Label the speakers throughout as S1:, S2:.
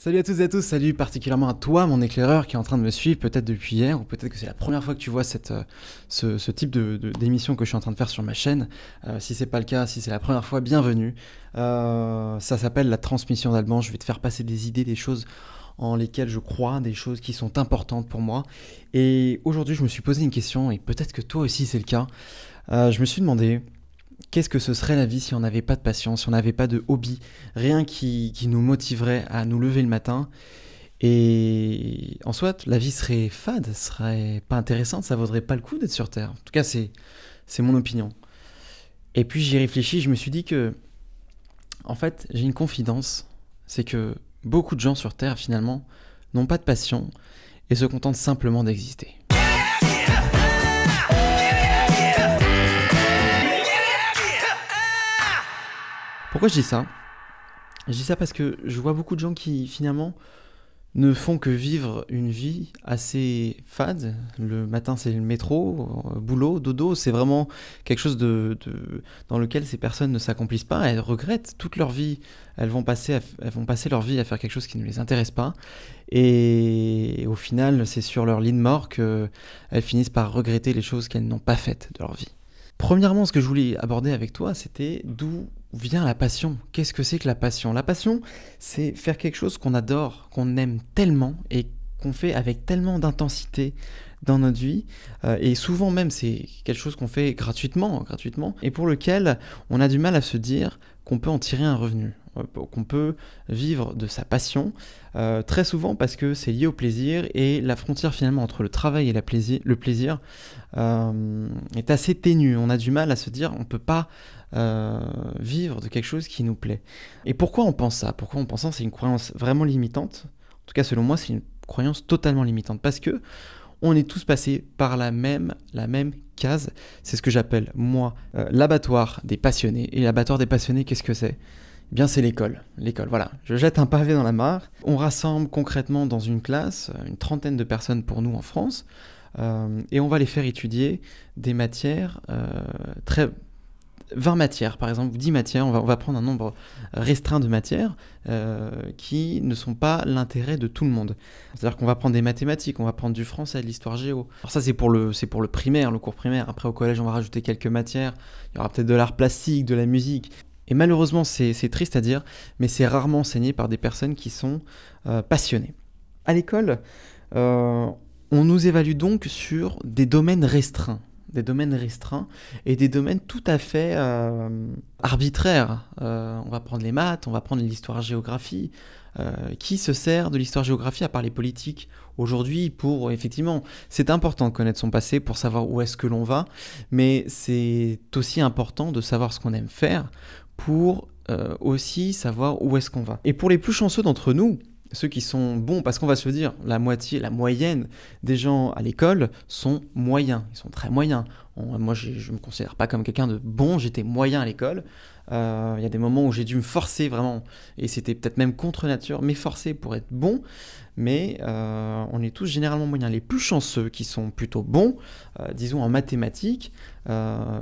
S1: Salut à tous et à tous, salut particulièrement à toi mon éclaireur qui est en train de me suivre peut-être depuis hier ou peut-être que c'est la première fois que tu vois euh, ce, type d'émission de, d'émission que je suis en train de faire sur ma chaîne. Euh, si c'est pas le cas, si c'est la première fois, bienvenue. Euh, ça s'appelle la transmission d'allemand, je vais te faire passer des idées, des choses en lesquelles je crois, des choses qui sont importantes pour moi. Et aujourd'hui je me suis posé une question et peut-être que toi aussi c'est le cas. Euh, je me suis demandé qu'est-ce que ce serait la vie si on n'avait pas de passion, si on n'avait pas de hobby, rien qui, nous motiverait à nous lever le matin et en soit, la vie serait fade, serait pas intéressante, ça vaudrait pas le coup d'être sur Terre. En tout cas, c'est mon opinion. Et puis j'y réfléchis, je me suis dit que, en fait, j'ai une confidence, c'est que beaucoup de gens sur Terre, finalement, n'ont pas de passion et se contentent simplement d'exister. Pourquoi je dis ça Je dis ça parce que je vois beaucoup de gens qui finalement ne font que vivre une vie assez fade. Le matin, c'est le métro, euh, boulot, dodo. C'est vraiment quelque chose de, dans lequel ces personnes ne s'accomplissent pas. Elles regrettent toute leur vie. Elles vont, passer elles vont passer leur vie à faire quelque chose qui ne les intéresse pas. Et au final, c'est sur leur lit de mort qu'elles finissent par regretter les choses qu'elles n'ont pas faites de leur vie. Premièrement, ce que je voulais aborder avec toi, c'était d'où vient la passion. Qu'est-ce que c'est que la passion La passion, c'est faire quelque chose qu'on adore, qu'on aime tellement et qu'on fait avec tellement d'intensité dans notre vie, euh, et souvent même c'est quelque chose qu'on fait gratuitement, gratuitement, et pour lequel on a du mal à se dire qu'on peut en tirer un revenu, euh, qu'on peut vivre de sa passion, euh, très souvent parce que c'est lié au plaisir, et la frontière finalement entre le travail et la plaisir, le plaisir est assez ténue. On a du mal à se dire on ne peut pas vivre de quelque chose qui nous plaît. Et pourquoi on pense ça Pourquoi on pense ça C'est une croyance vraiment limitante. En tout cas, selon moi, c'est une croyance totalement limitante parce que on est tous passés par la même, la même case. C'est ce que j'appelle, moi, euh, l'abattoir des passionnés. Et l'abattoir des passionnés, qu'est-ce que c'est eh Bien, c'est l'école. L'école, voilà. Je jette un pavé dans la mare. On rassemble concrètement dans une classe euh, une trentaine de personnes pour nous en France. Euh, et on va les faire étudier des matières très 20 matières, par exemple, 10 matières, on va, prendre un nombre restreint de matières euh, qui ne sont pas l'intérêt de tout le monde. C'est-à-dire qu'on va prendre des mathématiques, on va prendre du français, de l'histoire géo. Alors ça, c'est pour, le, pour le primaire, le cours primaire. Après, au collège, on va rajouter quelques matières. Il y aura peut-être de l'art plastique, de la musique. Et malheureusement, c'est, triste à dire, mais c'est rarement enseigné par des personnes qui sont euh, passionnées. À l'école, euh, on nous évalue donc sur des domaines restreints des domaines restreints et des domaines tout à fait euh, arbitraires. Euh, on va prendre les maths, on va prendre l'histoire-géographie. Euh, qui se sert de l'histoire-géographie à part les politiques aujourd'hui pour, effectivement, c'est important de connaître son passé pour savoir où est-ce que l'on va, mais c'est aussi important de savoir ce qu'on aime faire pour aussi savoir où est-ce qu'on va. Et pour les plus chanceux d'entre nous, ceux qui sont bons, parce qu'on va se dire, la moitié, la moyenne des gens à l'école sont moyens, ils sont très moyens. moi, je ne me considère pas comme quelqu'un de bon, j'étais moyen à l'école. Euh, il y a des moments où j'ai dû me forcer vraiment, et c'était peut-être même contre nature, mais m'efforcer pour être bon, mais euh, on est tous généralement moyens. Les plus chanceux qui sont plutôt bons, euh, disons en mathématiques,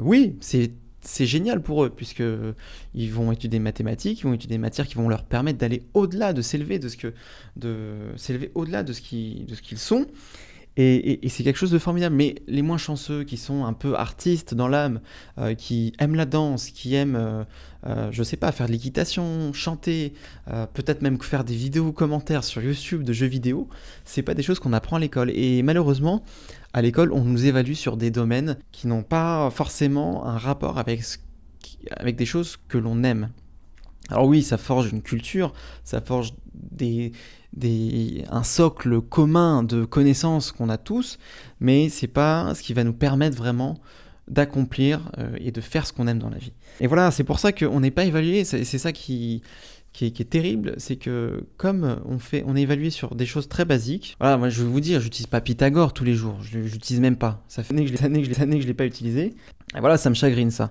S1: oui, c'est c'est génial pour eux, puisque ils vont étudier mathématiques, ils vont étudier des matières qui vont leur permettre d'aller au-delà, de s'élever de ce que, de s'élever au-delà de ce de ce qu'ils sont. Et, c'est quelque chose de formidable. Mais les moins chanceux, qui sont un peu artistes dans l'âme, euh, qui aiment la danse, qui aiment, euh, euh, je sais pas, faire de l'équitation, chanter, peut-être même faire des vidéos commentaires sur YouTube de jeux vidéo, c'est pas des choses qu'on apprend à l'école. Et malheureusement, à l'école, on nous évalue sur des domaines qui n'ont pas forcément un rapport avec, avec des choses que l'on aime. Alors oui, ça forge une culture, ça forge un socle commun de connaissances qu'on a tous, mais c'est pas ce qui va nous permettre vraiment d'accomplir euh, et de faire ce qu'on aime dans la vie. Et voilà, c'est pour ça qu'on n'est pas évalué, c'est ça qui, qui est, terrible, c'est que comme on fait, on est évalué sur des choses très basiques. Voilà, moi je vais vous dire, j'utilise pas Pythagore tous les jours, j'utilise même pas. Ça fait des années que je l'ai, l'ai pas utilisé. Et voilà, ça me chagrine ça.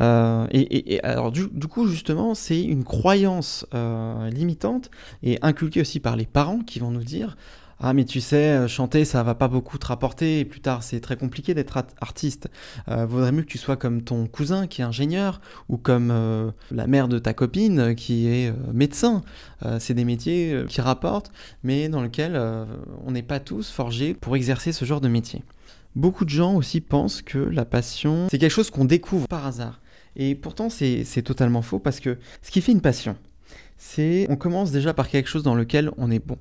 S1: Euh, et, alors du, coup justement, c'est une croyance euh, limitante et inculquée aussi par les parents qui vont nous dire ah mais tu sais euh, chanter ça va pas beaucoup te rapporter et plus tard c'est très compliqué d'être artiste euh, vaudrait mieux que tu sois comme ton cousin qui est ingénieur ou comme euh, la mère de ta copine qui est médecin c'est des métiers qui rapportent mais dans lesquels on n'est pas tous forgés pour exercer ce genre de métier beaucoup de gens aussi pensent que la passion c'est quelque chose qu'on découvre par hasard et pourtant c'est totalement faux parce que ce qui fait une passion c'est on commence déjà par quelque chose dans lequel on est bon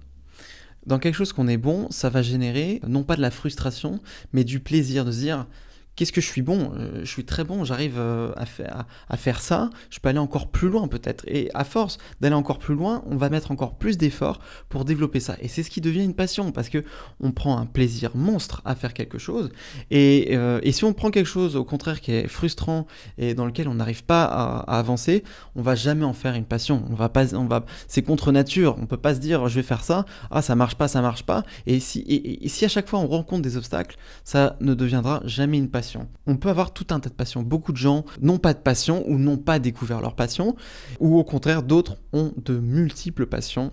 S1: dans quelque chose qu'on est bon, ça va générer non pas de la frustration, mais du plaisir de se dire qu'est-ce que je suis bon euh, Je suis très bon, j'arrive euh, à, faire, à, faire ça, je peux aller encore plus loin peut-être. Et à force d'aller encore plus loin, on va mettre encore plus d'efforts pour développer ça. Et c'est ce qui devient une passion, parce que on prend un plaisir monstre à faire quelque chose. Et, euh, et si on prend quelque chose au contraire qui est frustrant et dans lequel on n'arrive pas à, avancer, on va jamais en faire une passion. On va pas, on va, c'est contre nature. On peut pas se dire je vais faire ça, ah ça marche pas, ça marche pas. Et si, et si à chaque fois on rencontre des obstacles, ça ne deviendra jamais une passion on peut avoir tout un tas de passions. Beaucoup de gens n'ont pas de passion ou n'ont pas découvert leur passion, ou au contraire, d'autres ont de multiples passions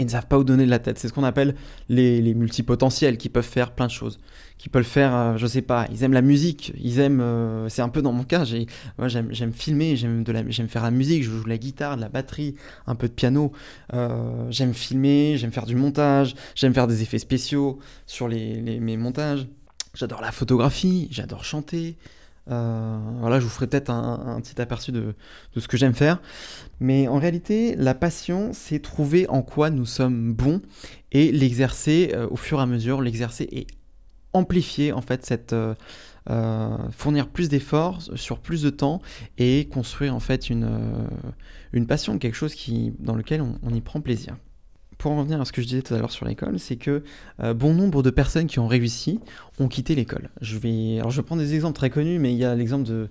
S1: et ne savent pas où donner de la tête. C'est ce qu'on appelle les, multipotentiels qui peuvent faire plein de choses, qui peuvent faire, euh, je sais pas, ils aiment la musique, ils aiment, euh, c'est un peu dans mon cas, j'aime, filmer, j'aime, de la, faire la musique, je joue la guitare, de la batterie, un peu de piano, euh, j'aime filmer, j'aime faire du montage, j'aime faire des effets spéciaux sur mes montages. J'adore la photographie, j'adore chanter. Euh, voilà, je vous ferai peut-être un, petit aperçu de, ce que j'aime faire. Mais en réalité, la passion, c'est trouver en quoi nous sommes bons et l'exercer euh, au fur et à mesure, l'exercer et amplifier en fait cette... Euh, fournir plus d'efforts sur plus de temps et construire en fait une, une passion, quelque chose qui, dans lequel on y prend plaisir pour en revenir à ce que je disais tout à l'heure sur l'école, c'est que euh, bon nombre de personnes qui ont réussi ont quitté l'école. Je vais, alors je prends des exemples très connus, mais il y a l'exemple de,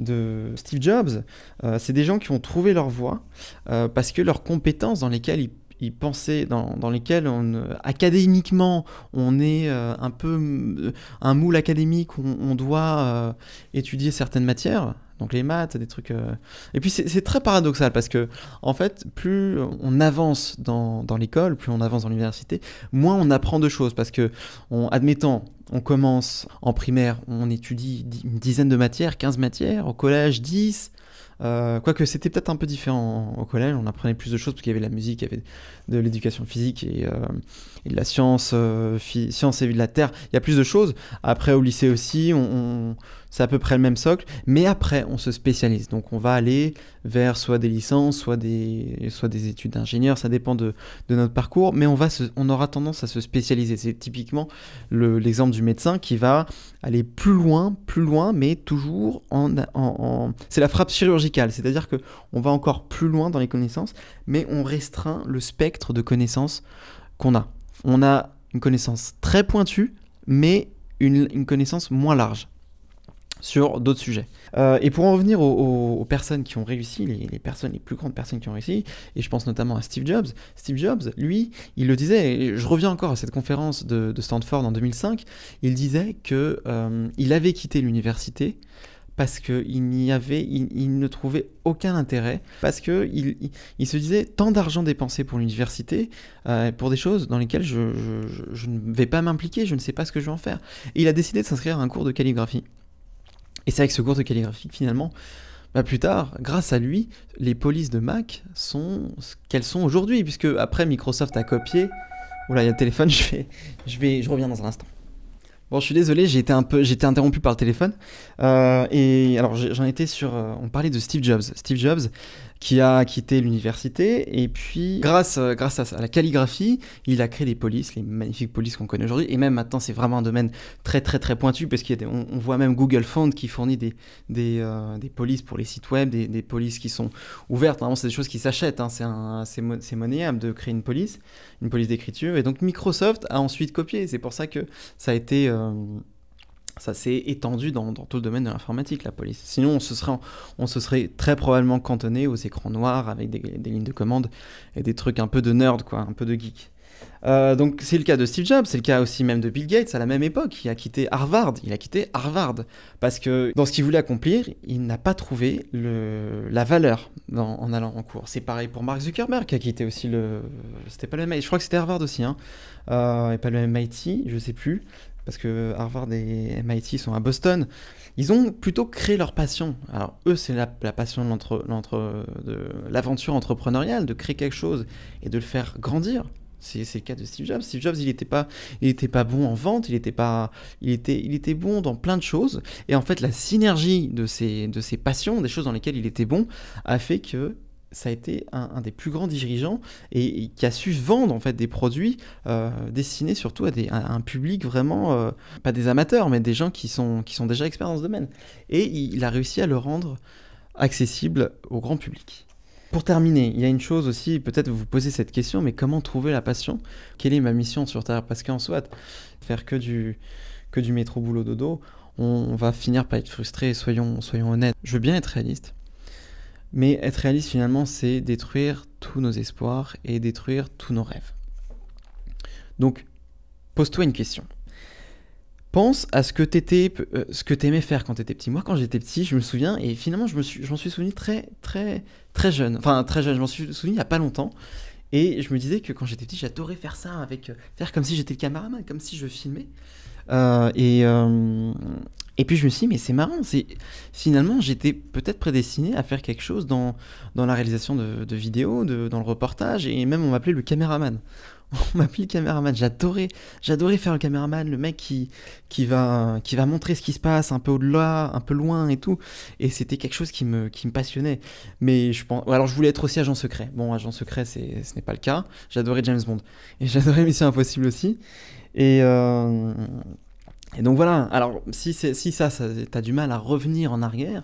S1: de, Steve Jobs. Euh, c'est des gens qui ont trouvé leur voie euh, parce que leurs compétences dans lesquelles ils, pensaient, dans, dans, lesquelles on, académiquement on est un peu un moule académique, où on doit étudier certaines matières, donc les maths, des trucs. Euh. Et puis c'est très paradoxal parce que, en fait, plus on avance dans, l'école, plus on avance dans l'université, moins on apprend de choses. Parce que, admettons, on commence en primaire, on étudie une dizaine de matières, 15 matières, au collège 10, euh, quoique c'était peut-être un peu différent au collège, on apprenait plus de choses parce qu'il y avait la musique, il y avait de l'éducation physique et, euh, et, de la science, euh, science et de la terre. Il y a plus de choses. Après au lycée aussi, c'est à peu près le même socle, mais après on se spécialise. Donc on va aller vers soit des licences, soit des, des études d'ingénieur, ça dépend de, notre parcours, mais on, va on aura tendance à se spécialiser. C'est typiquement l'exemple du médecin qui va aller plus loin, plus loin, mais toujours en... C'est la frappe chirurgicale, c'est-à-dire qu'on va encore plus loin dans les connaissances, mais on restreint le spectre de connaissances qu'on a. On a une connaissance très pointue, mais une, une connaissance moins large sur d'autres sujets. Euh, et pour en revenir aux, personnes qui ont réussi, les, personnes, les plus grandes personnes qui ont réussi, et je pense notamment à Steve Jobs. Steve Jobs, lui, il le disait, et je reviens encore à cette conférence de, Stanford en 2005, il disait que euh, il avait quitté l'université parce qu'il n'y avait, il, ne trouvait aucun intérêt, parce que il, se disait tant d'argent dépensé pour l'université, euh, pour des choses dans lesquelles je, je ne vais pas m'impliquer, je ne sais pas ce que je vais en faire. Et il a décidé de s'inscrire à un cours de calligraphie. Et c'est avec ce cours de calligraphie finalement, bah, plus tard, grâce à lui, les polices de Mac sont ce qu'elles sont aujourd'hui, puisque après Microsoft a copié. Oula, il y a le téléphone, je vais, je vais, je reviens dans un instant. Bon, je suis désolé, j'ai été un peu, j'ai interrompu par le téléphone. Euh, et alors, j'en étais sur, euh, on parlait de Steve Jobs. Steve Jobs, qui a quitté l'université et puis grâce, euh, grâce à, la calligraphie, il a créé des polices, les magnifiques polices qu'on connaît aujourd'hui et même maintenant c'est vraiment un domaine très très très pointu parce qu'on on voit même Google Found qui fournit des, euh, des, polices pour les sites web, des, des polices qui sont ouvertes, normalement c'est des choses qui s'achètent, hein. c'est mo monnayable de créer une police, une police d'écriture et donc Microsoft a ensuite copié, c'est pour ça que ça a été... Euh, ça s'est étendu dans, tout le domaine de l'informatique, la police. Sinon, on se, serait, on se serait très probablement cantonné aux écrans noirs avec des, lignes de commande et des trucs un peu de nerd, quoi, un peu de geek. Euh, donc c'est le cas de Steve Jobs, c'est le cas aussi même de Bill Gates à la même époque. Il a quitté Harvard, il a quitté Harvard parce que dans ce qu'il voulait accomplir, il n'a pas trouvé le, la valeur en allant en cours. C'est pareil pour Mark Zuckerberg qui a quitté aussi le, c'était pas le même. je crois que c'était Harvard aussi, hein, euh, et pas le MIT, je sais plus, parce que Harvard et MIT sont à Boston, ils ont plutôt créé leur passion. Alors eux, c'est la, passion de l'aventure entrepreneuriale, de créer quelque chose et de le faire grandir. C'est le cas de Steve Jobs. Steve Jobs, il n'était pas, pas bon en vente, il était, pas, il, était, il était bon dans plein de choses. Et en fait, la synergie de ces de ses passions, des choses dans lesquelles il était bon, a fait que ça a été un, des plus grands dirigeants et, qui a su vendre en fait des produits euh, destinés surtout à, un public vraiment euh, pas des amateurs mais des gens qui sont qui sont déjà experts dans ce domaine et il a réussi à le rendre accessible au grand public. Pour terminer, il y a une chose aussi, peut-être vous vous posez cette question, mais comment trouver la passion Quelle est ma mission sur Terre Parce qu'en soit, faire que du, que du métro boulot dodo, on va finir par être frustré, soyons, soyons honnêtes. Je veux bien être réaliste, mais être réaliste finalement, c'est détruire tous nos espoirs et détruire tous nos rêves. Donc, pose-toi une question. Pense à ce que t'étais, euh, ce que t'aimais faire quand t'étais petit. Moi, quand j'étais petit, je me souviens et finalement, je me suis, m'en suis souvenu très, très, très jeune. Enfin, très jeune. Je m'en suis souvenu il n'y a pas longtemps. Et je me disais que quand j'étais petit, j'adorais faire ça avec, euh, faire comme si j'étais le caméraman, comme si je filmais. Euh, et, et puis je me suis dit, mais c'est marrant, c'est finalement j'étais peut-être prédestiné à faire quelque chose dans, dans la réalisation de, vidéos, dans le reportage, et même on m'appelait le caméraman. On m'appelait le caméraman, j'adorais, j'adorais faire le caméraman, le mec qui, qui, va, qui va montrer ce qui se passe un peu au-delà, un peu loin et tout. Et c'était quelque chose qui me, qui me passionnait. Mais je pense, alors je voulais être aussi agent secret. Bon, agent secret, c'est, ce n'est pas le cas. J'adorais James Bond. Et j'adorais Mission Impossible aussi. Et, euh, et donc voilà, alors si, ça, t'as as du mal à revenir en arrière,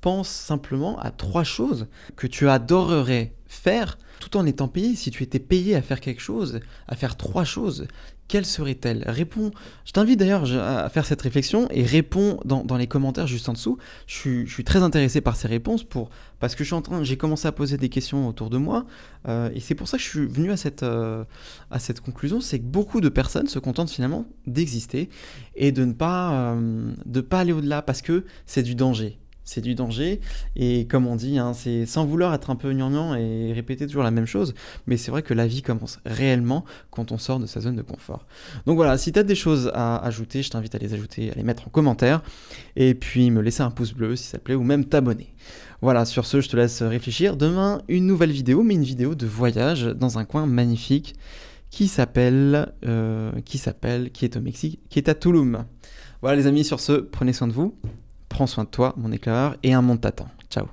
S1: pense simplement à trois choses que tu adorerais faire tout en étant payé Si tu étais payé à faire quelque chose, à faire trois choses, quelles seraient-elles Réponds. Je t'invite d'ailleurs à faire cette réflexion et réponds dans, les commentaires juste en dessous. Je suis, très intéressé par ces réponses pour, parce que je j'ai commencé à poser des questions autour de moi euh, et c'est pour ça que je suis venu à cette, euh, à cette conclusion, c'est que beaucoup de personnes se contentent finalement d'exister et de ne pas, euh, pas aller au-delà parce que c'est du danger c'est du danger. Et comme on dit, hein, c'est sans vouloir être un peu gnangnan et répéter toujours la même chose, mais c'est vrai que la vie commence réellement quand on sort de sa zone de confort. Donc voilà, si tu as des choses à ajouter, je t'invite à les ajouter, à les mettre en commentaire, et puis me laisser un pouce bleu si ça te plaît, ou même t'abonner. Voilà, sur ce, je te laisse réfléchir. Demain, une nouvelle vidéo, mais une vidéo de voyage dans un coin magnifique qui s'appelle, euh, qui s'appelle, qui est au Mexique, qui est à Tulum. Voilà les amis, sur ce, prenez soin de vous Prends soin de toi, mon éclaireur, et un monde t'attend. Ciao.